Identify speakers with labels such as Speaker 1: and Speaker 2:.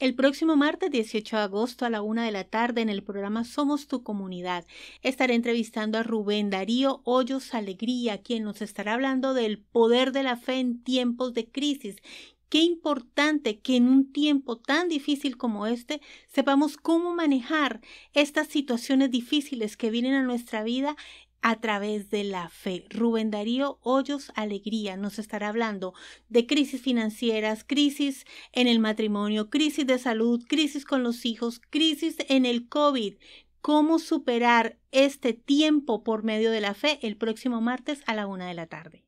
Speaker 1: El próximo martes 18 de agosto a la una de la tarde en el programa Somos tu comunidad estaré entrevistando a Rubén Darío Hoyos Alegría, quien nos estará hablando del poder de la fe en tiempos de crisis. Qué importante que en un tiempo tan difícil como este sepamos cómo manejar estas situaciones difíciles que vienen a nuestra vida a través de la fe. Rubén Darío Hoyos Alegría nos estará hablando de crisis financieras, crisis en el matrimonio, crisis de salud, crisis con los hijos, crisis en el COVID. Cómo superar este tiempo por medio de la fe el próximo martes a la una de la tarde.